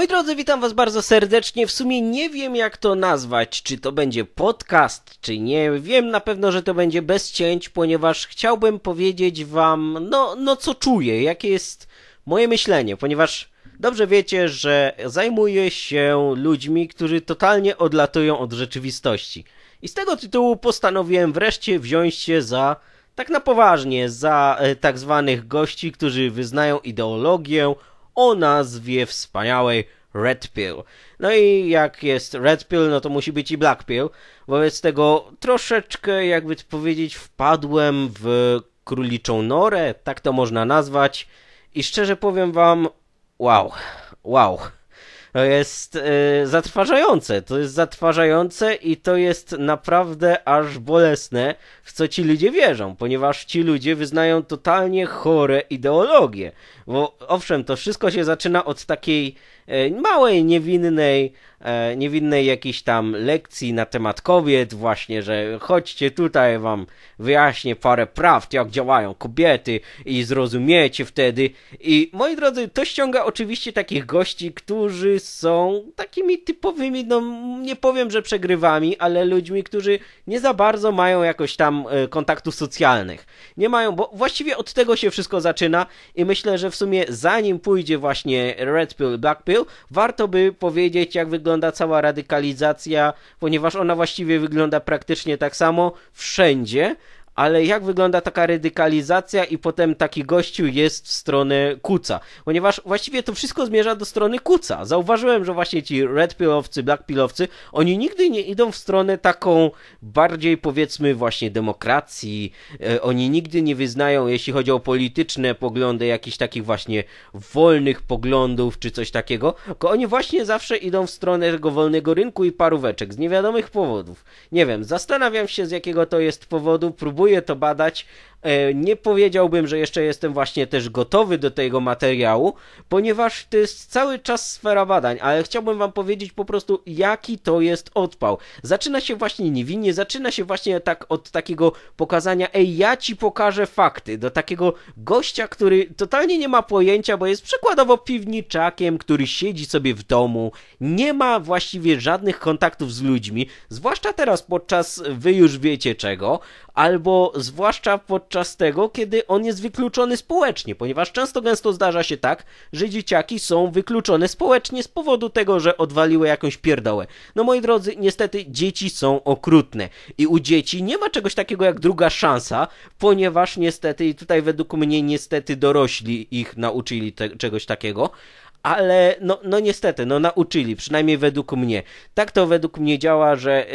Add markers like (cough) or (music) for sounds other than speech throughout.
Moi drodzy, witam Was bardzo serdecznie. W sumie nie wiem, jak to nazwać, czy to będzie podcast, czy nie. Wiem na pewno, że to będzie bez cięć, ponieważ chciałbym powiedzieć Wam, no, no co czuję, jakie jest moje myślenie, ponieważ dobrze wiecie, że zajmuję się ludźmi, którzy totalnie odlatują od rzeczywistości. I z tego tytułu postanowiłem wreszcie wziąć się za tak na poważnie za e, tak zwanych gości, którzy wyznają ideologię, o nazwie wspaniałej Red Pill. No i jak jest Red Pill, no to musi być i Black Pill. Wobec tego troszeczkę, jakby to powiedzieć, wpadłem w króliczą norę, tak to można nazwać. I szczerze powiem wam, wow, wow. To jest y, zatrważające. To jest zatrważające i to jest naprawdę aż bolesne, w co ci ludzie wierzą, ponieważ ci ludzie wyznają totalnie chore ideologie. Bo owszem, to wszystko się zaczyna od takiej y, małej, niewinnej E, niewinnej jakiejś tam lekcji na temat kobiet, właśnie, że chodźcie tutaj, wam wyjaśnię parę prawd, jak działają kobiety i zrozumiecie wtedy. I moi drodzy, to ściąga oczywiście takich gości, którzy są takimi typowymi, no nie powiem, że przegrywami, ale ludźmi, którzy nie za bardzo mają jakoś tam e, kontaktów socjalnych. Nie mają, bo właściwie od tego się wszystko zaczyna i myślę, że w sumie zanim pójdzie właśnie Red Pill, Black Pill, warto by powiedzieć, jak wygląda wygląda cała radykalizacja, ponieważ ona właściwie wygląda praktycznie tak samo wszędzie, ale jak wygląda taka radykalizacja i potem taki gościu jest w stronę kuca? Ponieważ właściwie to wszystko zmierza do strony kuca. Zauważyłem, że właśnie ci red pillowcy, black pillowcy, oni nigdy nie idą w stronę taką bardziej powiedzmy właśnie demokracji. E, oni nigdy nie wyznają, jeśli chodzi o polityczne poglądy, jakichś takich właśnie wolnych poglądów czy coś takiego, tylko oni właśnie zawsze idą w stronę tego wolnego rynku i paróweczek z niewiadomych powodów. Nie wiem, zastanawiam się z jakiego to jest powodu, próbuję próbuję to badać. E, nie powiedziałbym, że jeszcze jestem właśnie też gotowy do tego materiału, ponieważ to jest cały czas sfera badań, ale chciałbym wam powiedzieć po prostu, jaki to jest odpał. Zaczyna się właśnie niewinnie, zaczyna się właśnie tak od takiego pokazania, ej, ja ci pokażę fakty, do takiego gościa, który totalnie nie ma pojęcia, bo jest przykładowo piwniczakiem, który siedzi sobie w domu, nie ma właściwie żadnych kontaktów z ludźmi, zwłaszcza teraz podczas wy już wiecie czego, albo bo zwłaszcza podczas tego, kiedy on jest wykluczony społecznie, ponieważ często gęsto zdarza się tak, że dzieciaki są wykluczone społecznie z powodu tego, że odwaliły jakąś pierdołę. No moi drodzy, niestety dzieci są okrutne i u dzieci nie ma czegoś takiego jak druga szansa, ponieważ niestety, i tutaj według mnie niestety dorośli ich nauczyli te, czegoś takiego, ale no, no niestety, no nauczyli, przynajmniej według mnie. Tak to według mnie działa, że e,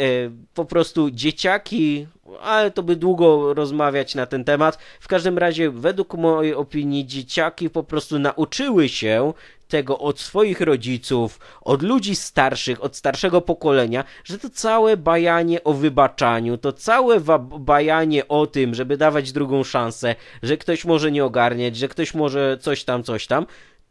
po prostu dzieciaki, ale to by długo rozmawiać na ten temat. W każdym razie, według mojej opinii, dzieciaki po prostu nauczyły się tego od swoich rodziców, od ludzi starszych, od starszego pokolenia, że to całe bajanie o wybaczaniu, to całe bajanie o tym, żeby dawać drugą szansę, że ktoś może nie ogarniać, że ktoś może coś tam, coś tam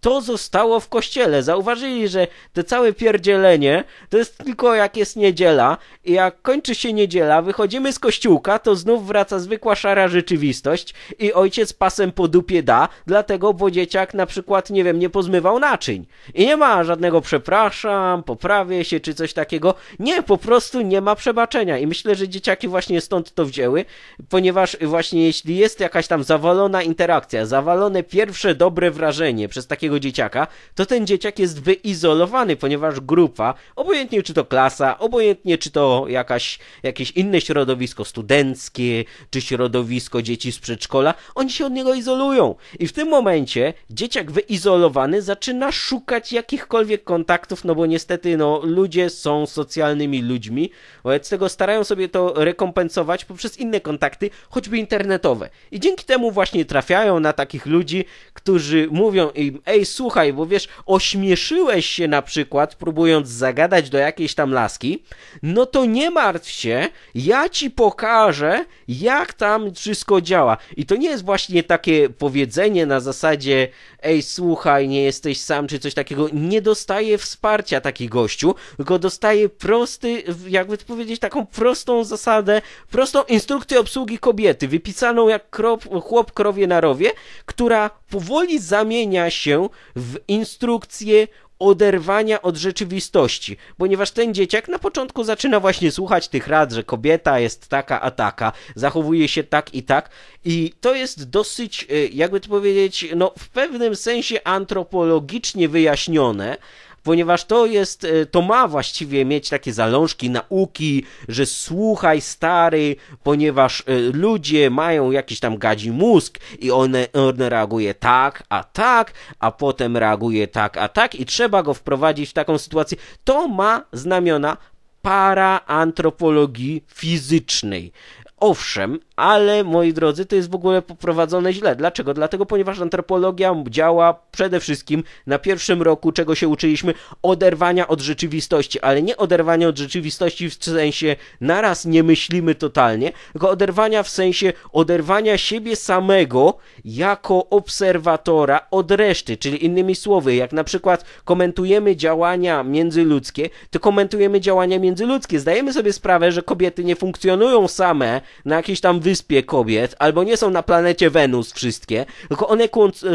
to zostało w kościele. Zauważyli, że to całe pierdzielenie to jest tylko jak jest niedziela i jak kończy się niedziela, wychodzimy z kościółka, to znów wraca zwykła szara rzeczywistość i ojciec pasem po dupie da, dlatego bo dzieciak na przykład, nie wiem, nie pozmywał naczyń. I nie ma żadnego przepraszam, poprawię się czy coś takiego. Nie, po prostu nie ma przebaczenia i myślę, że dzieciaki właśnie stąd to wzięły, ponieważ właśnie jeśli jest jakaś tam zawalona interakcja, zawalone pierwsze dobre wrażenie przez takiego dzieciaka, to ten dzieciak jest wyizolowany, ponieważ grupa, obojętnie czy to klasa, obojętnie czy to jakaś, jakieś inne środowisko studenckie, czy środowisko dzieci z przedszkola, oni się od niego izolują. I w tym momencie dzieciak wyizolowany zaczyna szukać jakichkolwiek kontaktów, no bo niestety no, ludzie są socjalnymi ludźmi, wobec tego starają sobie to rekompensować poprzez inne kontakty, choćby internetowe. I dzięki temu właśnie trafiają na takich ludzi, którzy mówią im, ej, słuchaj, bo wiesz, ośmieszyłeś się na przykład, próbując zagadać do jakiejś tam laski, no to nie martw się, ja ci pokażę, jak tam wszystko działa. I to nie jest właśnie takie powiedzenie na zasadzie, ej, słuchaj, nie jesteś sam, czy coś takiego. Nie dostaje wsparcia taki gościu, tylko dostaje prosty, jakby to powiedzieć, taką prostą zasadę, prostą instrukcję obsługi kobiety, wypisaną jak krop, chłop krowie na rowie, która powoli zamienia się w instrukcję oderwania od rzeczywistości, ponieważ ten dzieciak na początku zaczyna właśnie słuchać tych rad, że kobieta jest taka a taka, zachowuje się tak i tak i to jest dosyć, y, jakby to powiedzieć, no w pewnym sensie antropologicznie wyjaśnione, ponieważ to jest, e, to ma właściwie mieć takie zalążki nauki, że słuchaj stary, ponieważ e, ludzie mają jakiś tam gadzi mózg i on, on reaguje tak, a tak, a potem reaguje tak, a tak i trzeba go wprowadzić w taką sytuację. To ma znamiona paraantropologii fizycznej. Owszem, ale moi drodzy, to jest w ogóle poprowadzone źle. Dlaczego? Dlatego, ponieważ antropologia działa przede wszystkim na pierwszym roku, czego się uczyliśmy, oderwania od rzeczywistości, ale nie oderwania od rzeczywistości w sensie naraz nie myślimy totalnie, tylko oderwania w sensie oderwania siebie samego jako obserwatora od reszty, czyli innymi słowy, jak na przykład komentujemy działania międzyludzkie, to komentujemy działania międzyludzkie. Zdajemy sobie sprawę, że kobiety nie funkcjonują same, na jakiejś tam wyspie kobiet, albo nie są na planecie Wenus wszystkie, tylko one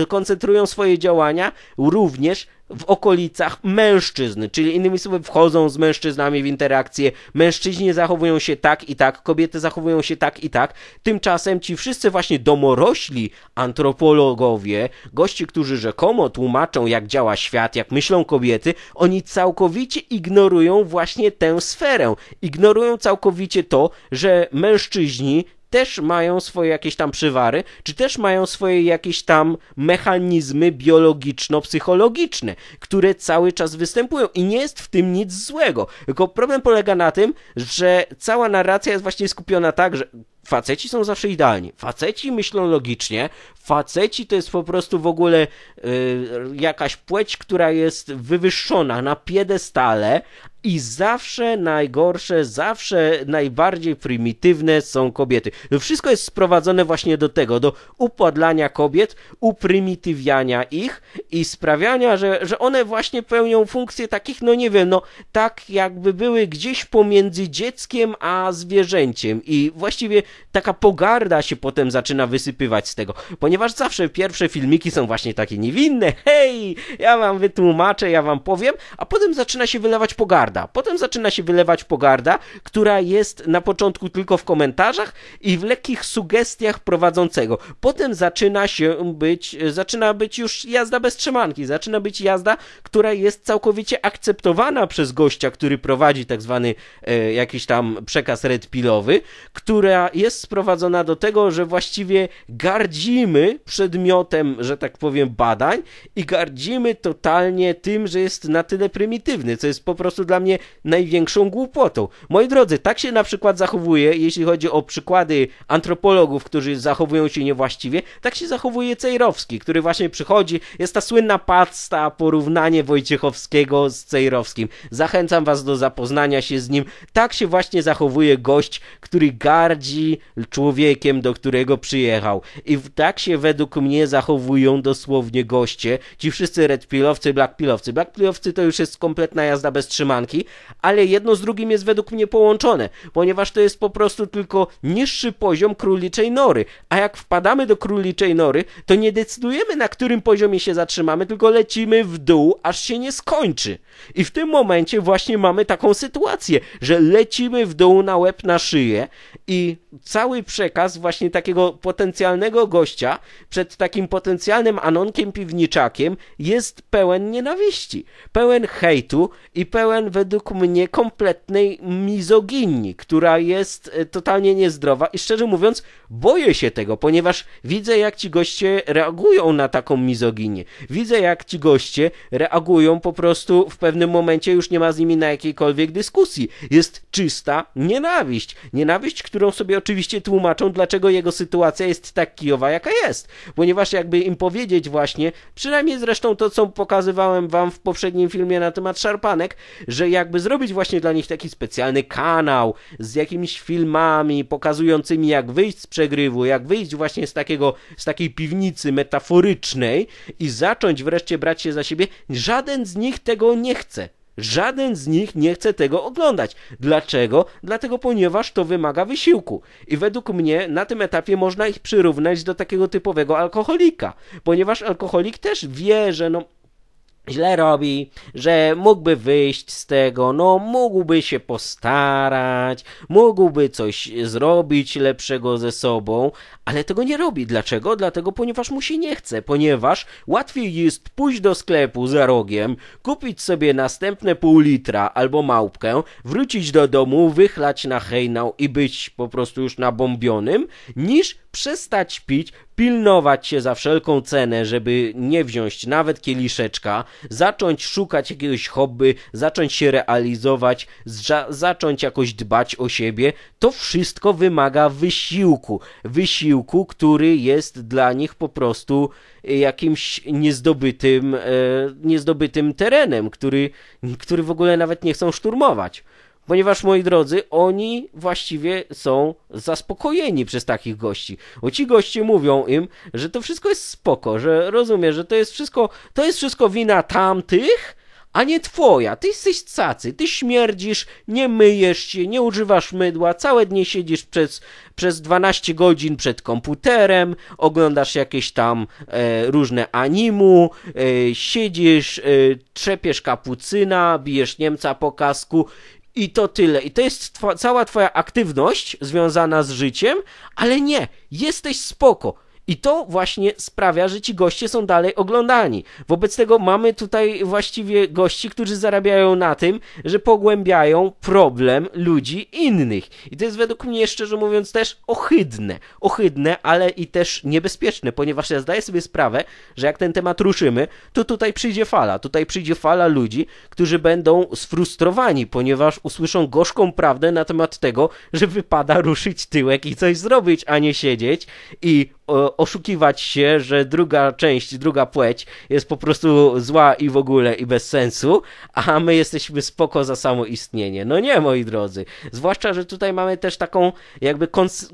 koncentrują swoje działania również w okolicach mężczyzn, czyli innymi słowy wchodzą z mężczyznami w interakcję, mężczyźni zachowują się tak i tak, kobiety zachowują się tak i tak. Tymczasem ci wszyscy właśnie domorośli antropologowie, goście, którzy rzekomo tłumaczą jak działa świat, jak myślą kobiety, oni całkowicie ignorują właśnie tę sferę. Ignorują całkowicie to, że mężczyźni też mają swoje jakieś tam przywary, czy też mają swoje jakieś tam mechanizmy biologiczno-psychologiczne, które cały czas występują i nie jest w tym nic złego. Tylko problem polega na tym, że cała narracja jest właśnie skupiona tak, że faceci są zawsze idealni. Faceci myślą logicznie, faceci to jest po prostu w ogóle yy, jakaś płeć, która jest wywyższona na piedestale, i zawsze najgorsze, zawsze najbardziej prymitywne są kobiety. No wszystko jest sprowadzone właśnie do tego, do upadlania kobiet, uprymitywiania ich i sprawiania, że, że one właśnie pełnią funkcje takich, no nie wiem, no tak jakby były gdzieś pomiędzy dzieckiem a zwierzęciem. I właściwie taka pogarda się potem zaczyna wysypywać z tego, ponieważ zawsze pierwsze filmiki są właśnie takie niewinne. Hej, ja wam wytłumaczę, ja wam powiem, a potem zaczyna się wylewać pogarda pogarda. Potem zaczyna się wylewać pogarda, która jest na początku tylko w komentarzach i w lekkich sugestiach prowadzącego. Potem zaczyna się być, zaczyna być już jazda bez trzymanki, zaczyna być jazda, która jest całkowicie akceptowana przez gościa, który prowadzi tak zwany e, jakiś tam przekaz pillowy, która jest sprowadzona do tego, że właściwie gardzimy przedmiotem, że tak powiem, badań i gardzimy totalnie tym, że jest na tyle prymitywny, co jest po prostu dla mnie największą głupotą. Moi drodzy, tak się na przykład zachowuje, jeśli chodzi o przykłady antropologów, którzy zachowują się niewłaściwie, tak się zachowuje Cejrowski, który właśnie przychodzi, jest ta słynna pasta, porównanie Wojciechowskiego z Cejrowskim. Zachęcam was do zapoznania się z nim. Tak się właśnie zachowuje gość, który gardzi człowiekiem, do którego przyjechał. I tak się według mnie zachowują dosłownie goście, ci wszyscy red pilowcy, black Black to już jest kompletna jazda bez trzymanki ale jedno z drugim jest według mnie połączone, ponieważ to jest po prostu tylko niższy poziom króliczej nory, a jak wpadamy do króliczej nory, to nie decydujemy na którym poziomie się zatrzymamy, tylko lecimy w dół, aż się nie skończy. I w tym momencie właśnie mamy taką sytuację, że lecimy w dół na łeb na szyję i cały przekaz właśnie takiego potencjalnego gościa przed takim potencjalnym Anonkiem Piwniczakiem jest pełen nienawiści, pełen hejtu i pełen według mnie kompletnej mizoginii, która jest e, totalnie niezdrowa i szczerze mówiąc boję się tego, ponieważ widzę jak ci goście reagują na taką mizoginię. Widzę jak ci goście reagują po prostu w pewnym momencie już nie ma z nimi na jakiejkolwiek dyskusji. Jest czysta nienawiść. Nienawiść, którą sobie oczywiście tłumaczą, dlaczego jego sytuacja jest tak kijowa, jaka jest. Ponieważ jakby im powiedzieć właśnie, przynajmniej zresztą to, co pokazywałem wam w poprzednim filmie na temat szarpanek, że jakby zrobić właśnie dla nich taki specjalny kanał z jakimiś filmami pokazującymi, jak wyjść z przegrywu, jak wyjść właśnie z takiego, z takiej piwnicy metaforycznej i zacząć wreszcie brać się za siebie, żaden z nich tego nie chce. Żaden z nich nie chce tego oglądać. Dlaczego? Dlatego, ponieważ to wymaga wysiłku. I według mnie na tym etapie można ich przyrównać do takiego typowego alkoholika, ponieważ alkoholik też wie, że no źle robi, że mógłby wyjść z tego, no mógłby się postarać, mógłby coś zrobić lepszego ze sobą, ale tego nie robi. Dlaczego? Dlatego, ponieważ mu się nie chce, ponieważ łatwiej jest pójść do sklepu za rogiem, kupić sobie następne pół litra albo małpkę, wrócić do domu, wychlać na hejnał i być po prostu już nabombionym, niż przestać pić, pilnować się za wszelką cenę, żeby nie wziąć nawet kieliszeczka, zacząć szukać jakiegoś hobby, zacząć się realizować, zacząć jakoś dbać o siebie, to wszystko wymaga wysiłku. Wysiłku, który jest dla nich po prostu e, jakimś niezdobytym, e, niezdobytym terenem, który, który w ogóle nawet nie chcą szturmować. Ponieważ, moi drodzy, oni właściwie są zaspokojeni przez takich gości. Bo ci goście mówią im, że to wszystko jest spoko, że rozumiesz, że to jest wszystko, to jest wszystko wina tamtych, a nie twoja. Ty jesteś cacy, ty śmierdzisz, nie myjesz się, nie używasz mydła, całe dnie siedzisz przez, przez 12 godzin przed komputerem, oglądasz jakieś tam e, różne animu, e, siedzisz, e, trzepiesz kapucyna, bijesz Niemca po kasku i to tyle. I to jest twa, cała twoja aktywność związana z życiem, ale nie, jesteś spoko i to właśnie sprawia, że ci goście są dalej oglądani. Wobec tego mamy tutaj właściwie gości, którzy zarabiają na tym, że pogłębiają problem ludzi innych. I to jest według mnie, szczerze mówiąc, też ohydne. Ohydne, ale i też niebezpieczne, ponieważ ja zdaję sobie sprawę, że jak ten temat ruszymy, to tutaj przyjdzie fala. Tutaj przyjdzie fala ludzi, którzy będą sfrustrowani, ponieważ usłyszą gorzką prawdę na temat tego, że wypada ruszyć tyłek i coś zrobić, a nie siedzieć i oszukiwać się, że druga część, druga płeć jest po prostu zła i w ogóle i bez sensu, a my jesteśmy spoko za samo istnienie. No nie, moi drodzy. Zwłaszcza, że tutaj mamy też taką jakby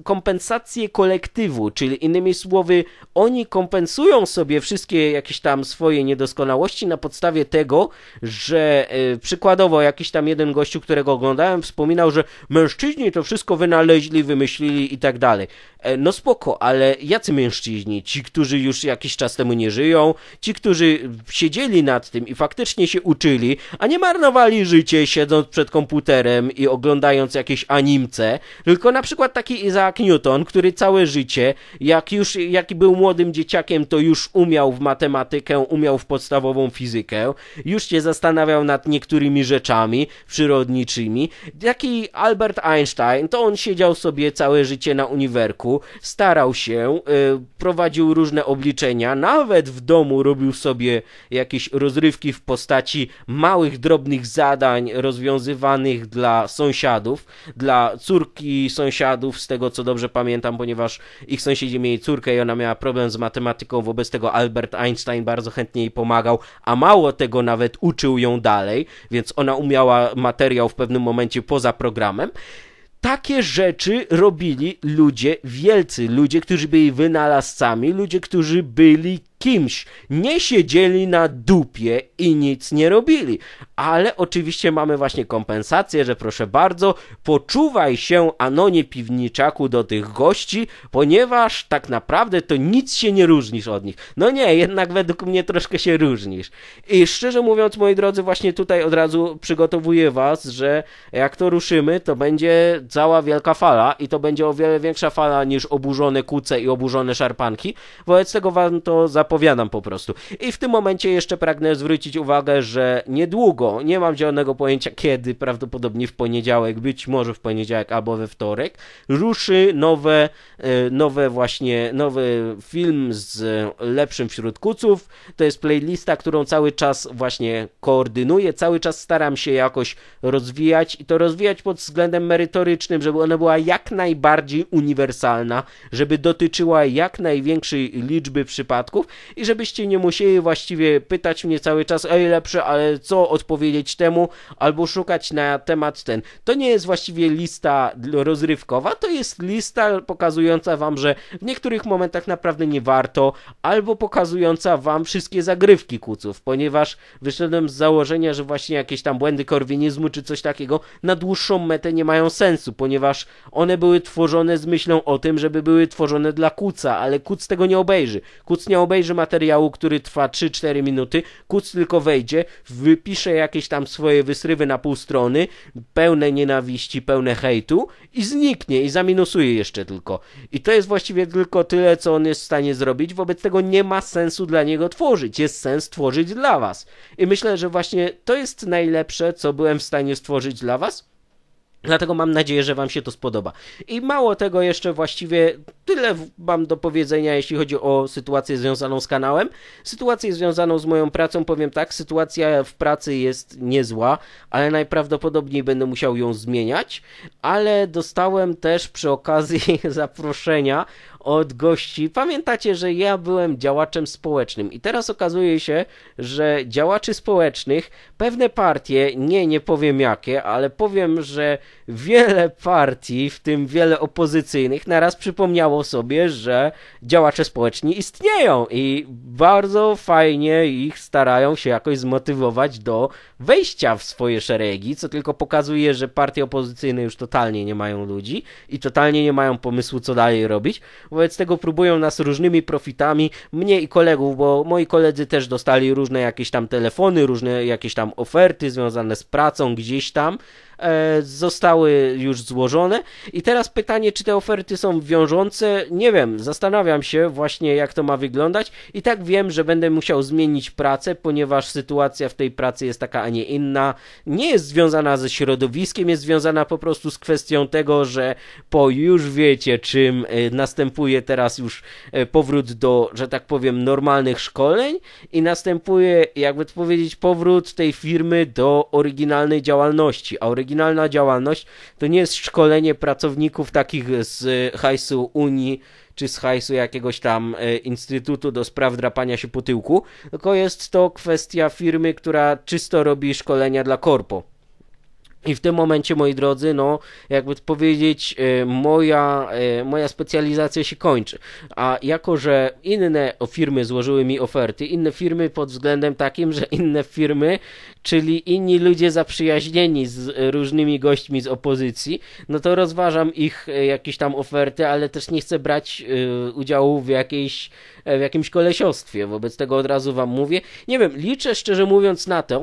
kompensację kolektywu, czyli innymi słowy, oni kompensują sobie wszystkie jakieś tam swoje niedoskonałości na podstawie tego, że e, przykładowo jakiś tam jeden gościu, którego oglądałem, wspominał, że mężczyźni to wszystko wynaleźli, wymyślili i tak dalej. E, no spoko, ale ja tacy mężczyźni, ci, którzy już jakiś czas temu nie żyją, ci, którzy siedzieli nad tym i faktycznie się uczyli, a nie marnowali życie siedząc przed komputerem i oglądając jakieś animce, tylko na przykład taki Isaac Newton, który całe życie, jak już jaki był młodym dzieciakiem, to już umiał w matematykę, umiał w podstawową fizykę, już się zastanawiał nad niektórymi rzeczami przyrodniczymi. Taki Albert Einstein, to on siedział sobie całe życie na uniwerku, starał się, y, E, prowadził różne obliczenia, nawet w domu robił sobie jakieś rozrywki w postaci małych, drobnych zadań rozwiązywanych dla sąsiadów, dla córki sąsiadów, z tego co dobrze pamiętam, ponieważ ich sąsiedzi mieli córkę i ona miała problem z matematyką, wobec tego Albert Einstein bardzo chętnie jej pomagał, a mało tego nawet uczył ją dalej, więc ona umiała materiał w pewnym momencie poza programem takie rzeczy robili ludzie wielcy, ludzie, którzy byli wynalazcami, ludzie, którzy byli kimś. Nie siedzieli na dupie i nic nie robili. Ale oczywiście mamy właśnie kompensację, że proszę bardzo, poczuwaj się anonie piwniczaku do tych gości, ponieważ tak naprawdę to nic się nie różnisz od nich. No nie, jednak według mnie troszkę się różnisz. I szczerze mówiąc, moi drodzy, właśnie tutaj od razu przygotowuję was, że jak to ruszymy, to będzie cała wielka fala i to będzie o wiele większa fala niż oburzone kuce i oburzone szarpanki. Wobec tego wam to zapraszam zapowiadam po prostu. I w tym momencie jeszcze pragnę zwrócić uwagę, że niedługo, nie mam zielonego pojęcia kiedy, prawdopodobnie w poniedziałek, być może w poniedziałek albo we wtorek, ruszy nowe, e, nowe właśnie, nowy film z lepszym wśród kuców. To jest playlista, którą cały czas właśnie koordynuję, cały czas staram się jakoś rozwijać i to rozwijać pod względem merytorycznym, żeby ona była jak najbardziej uniwersalna, żeby dotyczyła jak największej liczby przypadków i żebyście nie musieli właściwie pytać mnie cały czas, ej lepsze, ale co odpowiedzieć temu, albo szukać na temat ten. To nie jest właściwie lista rozrywkowa, to jest lista pokazująca wam, że w niektórych momentach naprawdę nie warto, albo pokazująca wam wszystkie zagrywki kuców, ponieważ wyszedłem z założenia, że właśnie jakieś tam błędy korwinizmu czy coś takiego na dłuższą metę nie mają sensu, ponieważ one były tworzone z myślą o tym, żeby były tworzone dla kuca, ale kuc tego nie obejrzy. Kuc nie obejrzy obejrzy materiału, który trwa 3-4 minuty, Kuc tylko wejdzie, wypisze jakieś tam swoje wysrywy na pół strony, pełne nienawiści, pełne hejtu i zniknie i zaminusuje jeszcze tylko. I to jest właściwie tylko tyle, co on jest w stanie zrobić, wobec tego nie ma sensu dla niego tworzyć, jest sens tworzyć dla was. I myślę, że właśnie to jest najlepsze, co byłem w stanie stworzyć dla was, Dlatego mam nadzieję, że Wam się to spodoba. I mało tego jeszcze właściwie tyle mam do powiedzenia, jeśli chodzi o sytuację związaną z kanałem. Sytuację związaną z moją pracą powiem tak, sytuacja w pracy jest niezła, ale najprawdopodobniej będę musiał ją zmieniać, ale dostałem też przy okazji (laughs) zaproszenia od gości. Pamiętacie, że ja byłem działaczem społecznym i teraz okazuje się, że działaczy społecznych pewne partie, nie, nie powiem jakie, ale powiem, że wiele partii, w tym wiele opozycyjnych, naraz przypomniało sobie, że działacze społeczni istnieją i bardzo fajnie ich starają się jakoś zmotywować do wejścia w swoje szeregi, co tylko pokazuje, że partie opozycyjne już totalnie nie mają ludzi i totalnie nie mają pomysłu, co dalej robić Wobec tego próbują nas różnymi profitami, mnie i kolegów, bo moi koledzy też dostali różne jakieś tam telefony, różne jakieś tam oferty związane z pracą gdzieś tam. E, zostały już złożone. I teraz pytanie, czy te oferty są wiążące? Nie wiem, zastanawiam się właśnie, jak to ma wyglądać. I tak wiem, że będę musiał zmienić pracę, ponieważ sytuacja w tej pracy jest taka, a nie inna. Nie jest związana ze środowiskiem, jest związana po prostu z kwestią tego, że po już wiecie, czym e, następuje teraz już e, powrót do, że tak powiem, normalnych szkoleń i następuje, jakby to powiedzieć, powrót tej firmy do oryginalnej działalności. A oryginalna działalność to nie jest szkolenie pracowników takich z hajsu Unii czy z hajsu jakiegoś tam e, instytutu do spraw drapania się po tyłku, tylko jest to kwestia firmy, która czysto robi szkolenia dla korpo. I w tym momencie, moi drodzy, no, jakby to powiedzieć, e, moja, e, moja specjalizacja się kończy. A jako, że inne firmy złożyły mi oferty, inne firmy pod względem takim, że inne firmy, czyli inni ludzie zaprzyjaźnieni z różnymi gośćmi z opozycji, no to rozważam ich e, jakieś tam oferty, ale też nie chcę brać udziału w, jakiejś, w jakimś kolesiostwie. Wobec tego od razu wam mówię. Nie wiem, liczę szczerze mówiąc na to,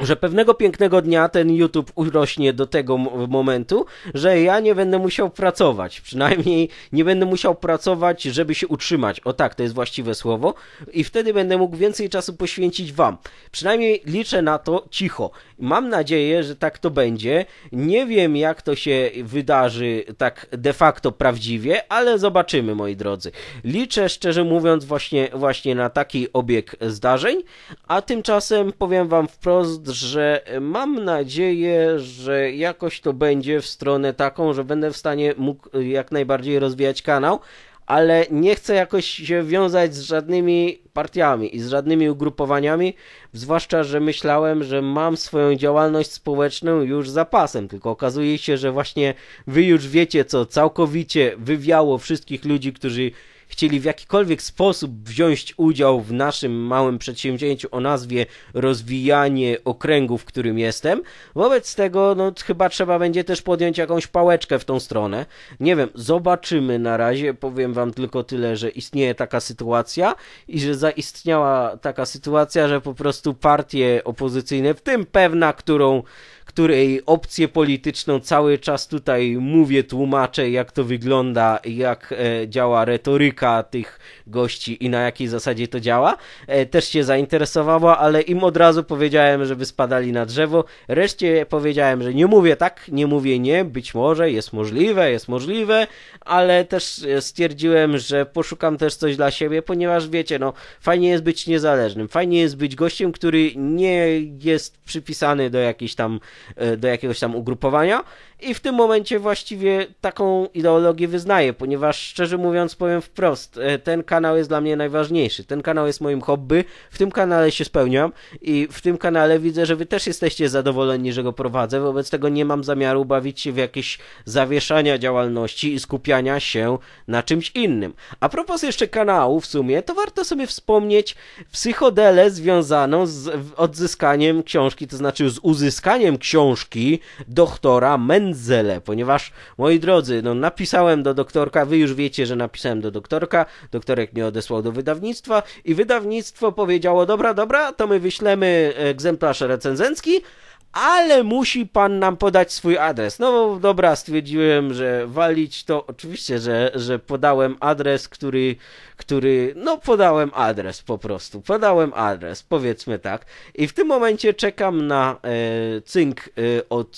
że pewnego pięknego dnia ten YouTube urośnie do tego momentu, że ja nie będę musiał pracować, przynajmniej nie będę musiał pracować, żeby się utrzymać. O tak, to jest właściwe słowo. I wtedy będę mógł więcej czasu poświęcić Wam. Przynajmniej liczę na to cicho. Mam nadzieję, że tak to będzie. Nie wiem, jak to się wydarzy tak de facto prawdziwie, ale zobaczymy, moi drodzy. Liczę, szczerze mówiąc, właśnie, właśnie na taki obieg zdarzeń, a tymczasem powiem Wam wprost, że e, mam nadzieję, że jakoś to będzie w stronę taką, że będę w stanie mógł e, jak najbardziej rozwijać kanał, ale nie chcę jakoś się wiązać z żadnymi partiami i z żadnymi ugrupowaniami, zwłaszcza, że myślałem, że mam swoją działalność społeczną już za pasem, tylko okazuje się, że właśnie wy już wiecie, co całkowicie wywiało wszystkich ludzi, którzy chcieli w jakikolwiek sposób wziąć udział w naszym małym przedsięwzięciu o nazwie rozwijanie okręgu, w którym jestem. Wobec tego, no chyba trzeba będzie też podjąć jakąś pałeczkę w tą stronę. Nie wiem, zobaczymy na razie. Powiem wam tylko tyle, że istnieje taka sytuacja i że zaistniała taka sytuacja, że po prostu partie opozycyjne, w tym pewna, którą której opcję polityczną cały czas tutaj mówię, tłumaczę, jak to wygląda, jak e, działa retoryka tych gości i na jakiej zasadzie to działa, e, też się zainteresowała, ale im od razu powiedziałem, żeby spadali na drzewo. Reszcie powiedziałem, że nie mówię tak, nie mówię nie, być może, jest możliwe, jest możliwe, ale też e, stwierdziłem, że poszukam też coś dla siebie, ponieważ wiecie, no fajnie jest być niezależnym, fajnie jest być gościem, który nie jest przypisany do jakiejś tam E, do jakiegoś tam ugrupowania i w tym momencie właściwie taką ideologię wyznaję, ponieważ szczerze mówiąc powiem wprost, e, ten kanał jest dla mnie najważniejszy, ten kanał jest moim hobby, w tym kanale się spełniam i w tym kanale widzę, że wy też jesteście zadowoleni, że go prowadzę, wobec tego nie mam zamiaru bawić się w jakieś zawieszania działalności i skupiania się na czymś innym. A propos jeszcze kanału w sumie, to warto sobie wspomnieć psychodelę związaną z odzyskaniem książki, to znaczy z uzyskaniem książki, książki doktora Menzele, ponieważ, moi drodzy, no napisałem do doktorka, wy już wiecie, że napisałem do doktorka, doktorek mnie odesłał do wydawnictwa i wydawnictwo powiedziało, dobra, dobra, to my wyślemy e, egzemplarz recenzencki, ale musi pan nam podać swój adres. No dobra, stwierdziłem, że walić to oczywiście, że, że podałem adres, który, który, no podałem adres po prostu, podałem adres, powiedzmy tak. I w tym momencie czekam na e, cynk e, od...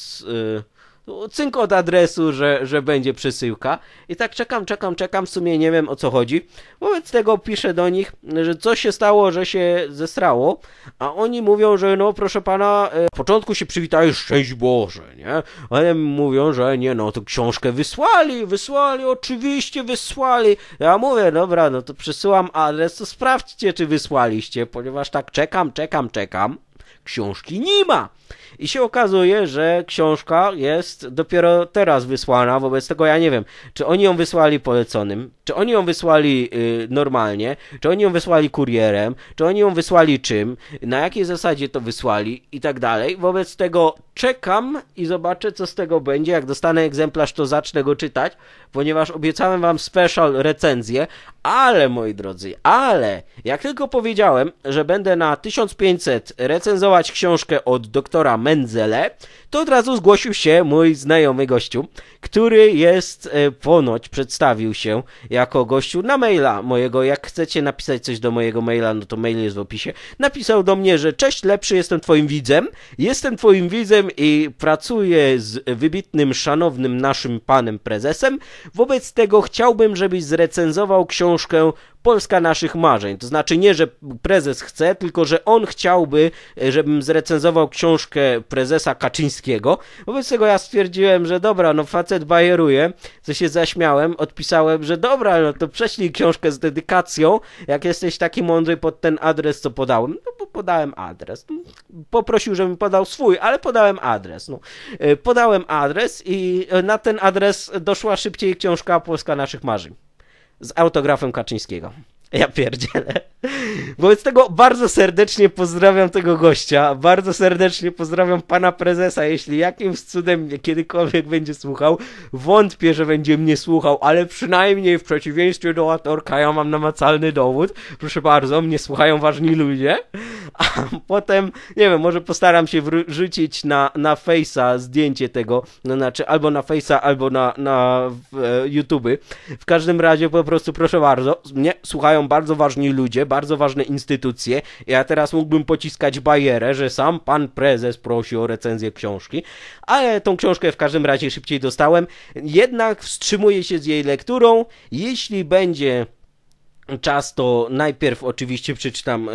E, no, cynk od adresu, że, że będzie przesyłka. I tak czekam, czekam, czekam, w sumie nie wiem o co chodzi. Wobec tego piszę do nich, że coś się stało, że się zesrało, a oni mówią, że no proszę pana, e, w początku się przywitają, szczęść Boże, nie? Ale mówią, że nie no, to książkę wysłali, wysłali, oczywiście wysłali. Ja mówię, dobra, no to przesyłam adres, to sprawdźcie, czy wysłaliście, ponieważ tak czekam, czekam, czekam. Książki nie ma. I się okazuje, że książka jest dopiero teraz wysłana, wobec tego ja nie wiem, czy oni ją wysłali poleconym, czy oni ją wysłali y, normalnie, czy oni ją wysłali kurierem, czy oni ją wysłali czym, na jakiej zasadzie to wysłali i tak dalej. Wobec tego czekam i zobaczę, co z tego będzie. Jak dostanę egzemplarz, to zacznę go czytać, ponieważ obiecałem wam special recenzję, ale moi drodzy, ale jak tylko powiedziałem, że będę na 1500 recenzować książkę od doktora Mendzele to od razu zgłosił się mój znajomy gościu, który jest, e, ponoć przedstawił się jako gościu na maila mojego. Jak chcecie napisać coś do mojego maila, no to mail jest w opisie. Napisał do mnie, że cześć, lepszy jestem twoim widzem, jestem twoim widzem i pracuję z wybitnym, szanownym naszym panem prezesem. Wobec tego chciałbym, żebyś zrecenzował książkę Polska naszych marzeń. To znaczy nie, że prezes chce, tylko że on chciałby, e, żebym zrecenzował książkę prezesa Kaczyńskiego wszystkiego. Wobec tego ja stwierdziłem, że dobra, no facet bajeruje, co się zaśmiałem, odpisałem, że dobra, no to prześlij książkę z dedykacją, jak jesteś taki mądry pod ten adres, co podałem. No bo podałem adres. No, poprosił, żebym podał swój, ale podałem adres. No. E, podałem adres i e, na ten adres doszła szybciej książka Polska naszych marzeń z autografem Kaczyńskiego. (laughs) Ja pierdzielę. Wobec tego bardzo serdecznie pozdrawiam tego gościa, bardzo serdecznie pozdrawiam pana prezesa, jeśli jakimś cudem kiedykolwiek będzie słuchał, wątpię, że będzie mnie słuchał, ale przynajmniej w przeciwieństwie do Atorka ja mam namacalny dowód, proszę bardzo, mnie słuchają ważni ludzie, a potem, nie wiem, może postaram się wrzucić na, na Face'a zdjęcie tego, no znaczy albo na Face'a, albo na, na e, YouTube. W każdym razie po prostu proszę bardzo, mnie słuchają bardzo ważni ludzie, bardzo ważne instytucje. Ja teraz mógłbym pociskać bajerę, że sam pan prezes prosi o recenzję książki, ale tą książkę w każdym razie szybciej dostałem. Jednak wstrzymuję się z jej lekturą. Jeśli będzie czas, to najpierw oczywiście przeczytam e,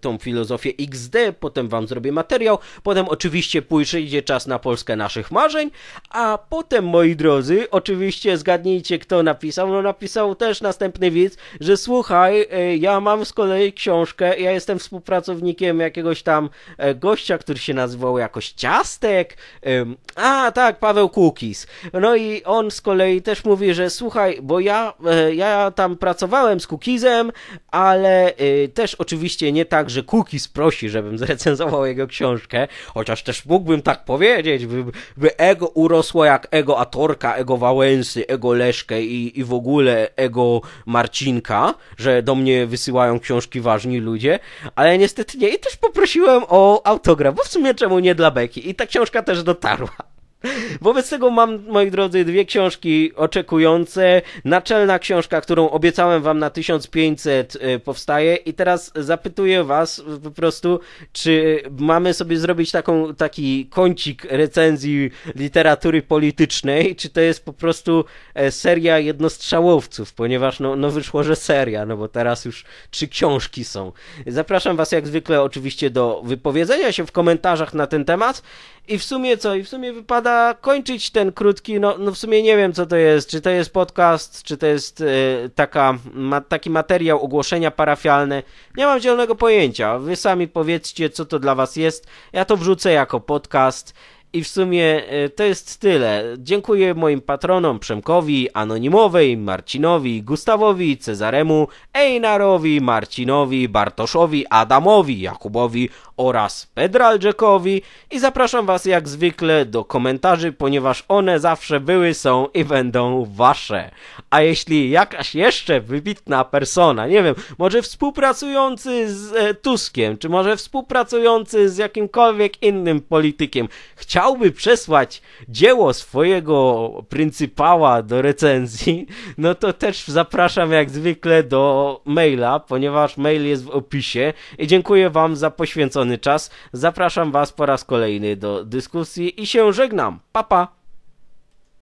tą filozofię XD, potem wam zrobię materiał, potem oczywiście pójdzie czas na Polskę naszych marzeń, a potem, moi drodzy, oczywiście zgadnijcie, kto napisał. No napisał też następny widz, że słuchaj, e, ja mam z kolei książkę, ja jestem współpracownikiem jakiegoś tam e, gościa, który się nazywał jakoś Ciastek, a tak, Paweł Kukis. No i on z kolei też mówi, że słuchaj, bo ja, ja tam pracowałem z Kukis ale y, też oczywiście nie tak, że cookies prosi, żebym (laughs) zrecenzował jego książkę, chociaż też mógłbym tak powiedzieć, by, by ego urosło jak ego Atorka, ego Wałęsy, ego Leszkę i, i w ogóle ego Marcinka, że do mnie wysyłają książki ważni ludzie, ale niestety nie. I też poprosiłem o autograf, bo w sumie czemu nie dla Beki. I ta książka też dotarła. Wobec tego mam, moi drodzy, dwie książki oczekujące. Naczelna książka, którą obiecałem wam na 1500 e, powstaje i teraz zapytuję was po prostu, czy mamy sobie zrobić taką, taki kącik recenzji literatury politycznej, czy to jest po prostu e, seria jednostrzałowców, ponieważ no, no wyszło, że seria, no bo teraz już trzy książki są. Zapraszam was jak zwykle oczywiście do wypowiedzenia się w komentarzach na ten temat i w sumie co, i w sumie wypada wypada kończyć ten krótki, no, no, w sumie nie wiem co to jest, czy to jest podcast, czy to jest y, taka, ma, taki materiał ogłoszenia parafialne, nie mam zielonego pojęcia, wy sami powiedzcie co to dla was jest, ja to wrzucę jako podcast, i w sumie e, to jest tyle. Dziękuję moim patronom Przemkowi, Anonimowej, Marcinowi, Gustawowi, Cezaremu, Einarowi, Marcinowi, Bartoszowi, Adamowi, Jakubowi oraz Pedralczekowi i zapraszam Was jak zwykle do komentarzy, ponieważ one zawsze były, są i będą Wasze. A jeśli jakaś jeszcze wybitna persona, nie wiem, może współpracujący z e, Tuskiem, czy może współpracujący z jakimkolwiek innym politykiem, chciał chciałby przesłać dzieło swojego pryncypała do recenzji, no to też zapraszam jak zwykle do maila, ponieważ mail jest w opisie. I dziękuję Wam za poświęcony czas. Zapraszam Was po raz kolejny do dyskusji i się żegnam. Papa! Pa.